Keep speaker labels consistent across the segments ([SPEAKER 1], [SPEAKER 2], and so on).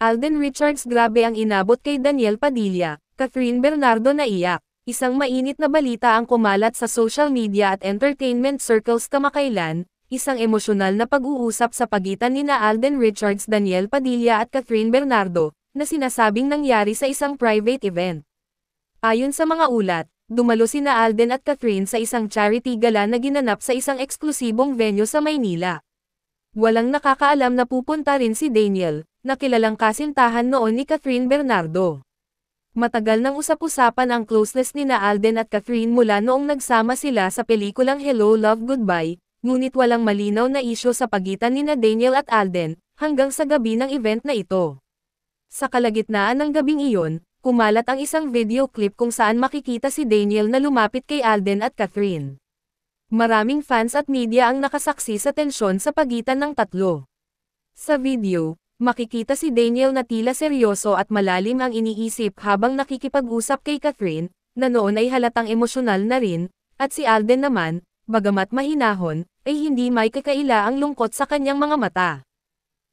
[SPEAKER 1] Alden Richards grabe ang inabot kay Daniel Padilla, Catherine Bernardo naiyak. Isang mainit na balita ang kumalat sa social media at entertainment circles kamakailan, isang emosyonal na pag-uusap sa pagitan ni na Alden Richards Daniel Padilla at Catherine Bernardo, na sinasabing nangyari sa isang private event. Ayon sa mga ulat, dumalo si na Alden at Catherine sa isang charity gala na ginanap sa isang eksklusibong venue sa Maynila. Walang nakakaalam na pupunta rin si Daniel, na kilalang kasintahan noon ni Catherine Bernardo. Matagal nang usap-usapan ang closeness ni na Alden at Catherine mula noong nagsama sila sa pelikulang Hello Love Goodbye, ngunit walang malinaw na isyo sa pagitan ni na Daniel at Alden, hanggang sa gabi ng event na ito. Sa kalagitnaan ng gabing iyon, kumalat ang isang video clip kung saan makikita si Daniel na lumapit kay Alden at Catherine. Maraming fans at media ang nakasaksi sa tensyon sa pagitan ng tatlo. Sa video, makikita si Daniel na tila seryoso at malalim ang iniisip habang nakikipag-usap kay Catherine, na noon ay halatang emosyonal na rin, at si Alden naman, bagamat mahinahon, ay hindi may kakaila ang lungkot sa kanyang mga mata.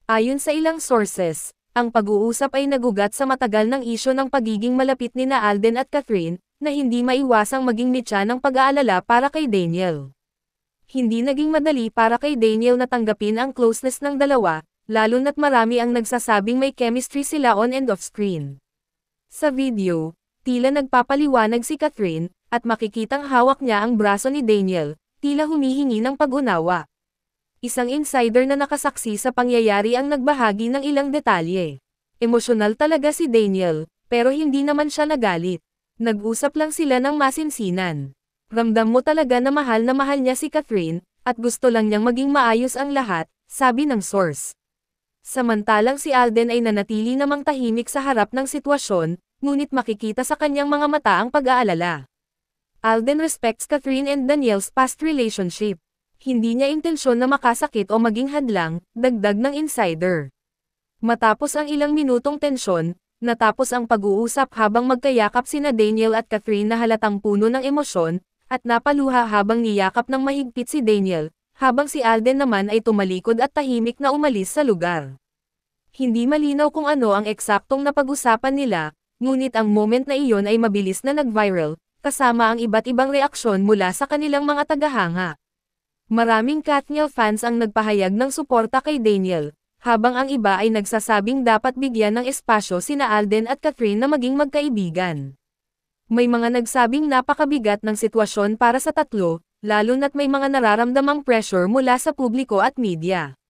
[SPEAKER 1] Ayon sa ilang sources, ang pag-uusap ay nagugat sa matagal ng isyo ng pagiging malapit ni na Alden at Catherine, na hindi maiwasang maging mitya ng pag-aalala para kay Daniel. Hindi naging madali para kay Daniel na tanggapin ang closeness ng dalawa, lalo na't marami ang nagsasabing may chemistry sila on and off screen. Sa video, tila nagpapaliwanag si Catherine, at makikitang hawak niya ang braso ni Daniel, tila humihingi ng pag-unawa. Isang insider na nakasaksi sa pangyayari ang nagbahagi ng ilang detalye. Emosyonal talaga si Daniel, pero hindi naman siya nagalit. Nag-usap lang sila ng masinsinan. Ramdam mo talaga na mahal na mahal niya si Catherine, at gusto lang niyang maging maayos ang lahat, sabi ng source. Samantalang si Alden ay nanatili namang tahimik sa harap ng sitwasyon, ngunit makikita sa kanyang mga mata ang pag-aalala. Alden respects Catherine and Daniel's past relationship. Hindi niya intensyon na makasakit o maging hadlang, dagdag ng insider. Matapos ang ilang minutong tensyon, Natapos ang pag-uusap habang magkayakap sina Daniel at Catherine na halatang puno ng emosyon, at napaluha habang niyakap ng mahigpit si Daniel, habang si Alden naman ay tumalikod at tahimik na umalis sa lugar. Hindi malinaw kung ano ang eksaktong napag-usapan nila, ngunit ang moment na iyon ay mabilis na nag-viral, kasama ang iba't ibang reaksyon mula sa kanilang mga tagahanga. Maraming Katniel fans ang nagpahayag ng suporta kay Daniel, habang ang iba ay nagsasabing dapat bigyan ng espasyo sina Alden at Catherine na maging magkaibigan. May mga nagsabing napakabigat ng sitwasyon para sa tatlo, lalo na't may mga nararamdamang pressure mula sa publiko at media.